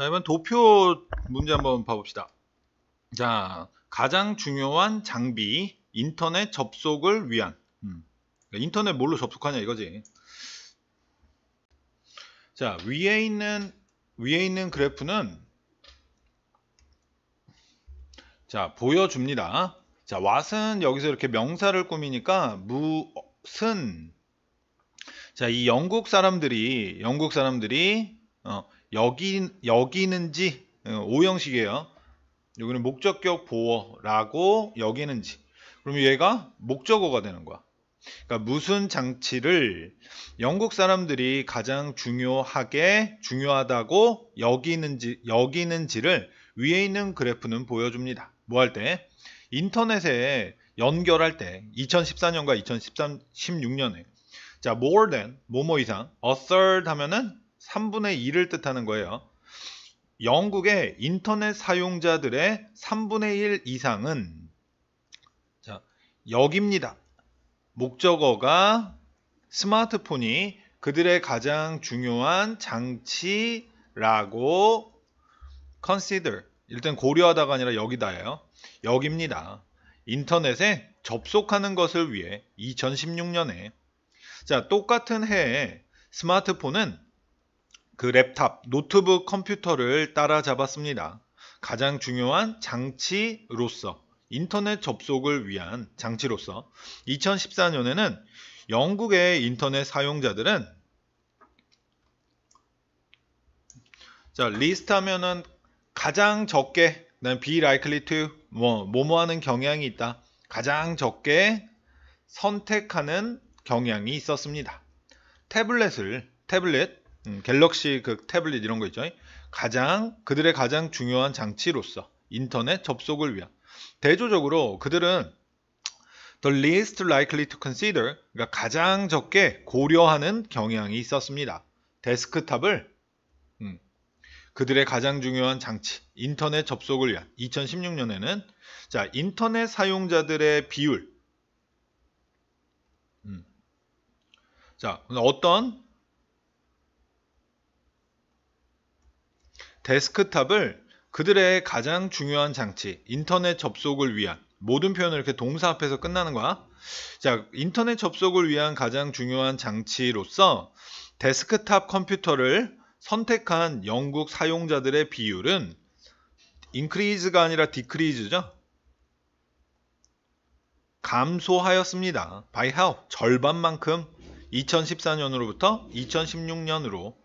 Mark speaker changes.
Speaker 1: 자, 이번 도표 문제 한번 봐봅시다. 자, 가장 중요한 장비, 인터넷 접속을 위한. 음. 그러니까 인터넷 뭘로 접속하냐 이거지. 자, 위에 있는, 위에 있는 그래프는 자, 보여줍니다. 자, 왓은 여기서 이렇게 명사를 꾸미니까 무슨 자, 이 영국 사람들이 영국 사람들이 여기, 여기는지 어, 오형식이에요. 여기는 목적격 보호라고 여기는지. 그럼 얘가 목적어가 되는 거야. 그러니까 무슨 장치를 영국 사람들이 가장 중요하게 중요하다고 여기는지 여기는지를 위에 있는 그래프는 보여줍니다. 뭐 할 때? 인터넷에 연결할 때 2014년과 2016년에 자 more than 뭐뭐 이상 assert 하면은 3분의 2를 뜻하는 거예요. 영국의 인터넷 사용자들의 3분의 1 이상은 자, 여기입니다. 목적어가 스마트폰이 그들의 가장 중요한 장치라고 consider 일단 고려하다가 아니라 여기다예요. 여기입니다. 인터넷에 접속하는 것을 위해 2016년에 자 똑같은 해에 스마트폰은 그 랩탑, 노트북 컴퓨터를 따라잡았습니다. 가장 중요한 장치로서 인터넷 접속을 위한 장치로서 2014년에는 영국의 인터넷 사용자들은 자, 리스트 하면은 가장 적게 난 be likely to 뭐 뭐뭐 하는 경향이 있다. 가장 적게 선택하는 경향이 있었습니다. 태블릿을 태블릿 음, 갤럭시 그 태블릿 이런 거 있죠. 가장 그들의 가장 중요한 장치로서 인터넷 접속을 위한 대조적으로 그들은 the least likely to consider 그러니까 가장 적게 고려하는 경향이 있었습니다. 데스크탑을 음, 그들의 가장 중요한 장치 인터넷 접속을 위한 2016년에는 자 인터넷 사용자들의 비율 음, 자 어떤 데스크탑을 그들의 가장 중요한 장치, 인터넷 접속을 위한 모든 표현을 이렇게 동사 앞에서 끝나는 거야. 자, 인터넷 접속을 위한 가장 중요한 장치로서 데스크탑 컴퓨터를 선택한 영국 사용자들의 비율은 increase가 아니라 decrease죠. 감소하였습니다. by how 절반만큼 2014년으로부터 2016년으로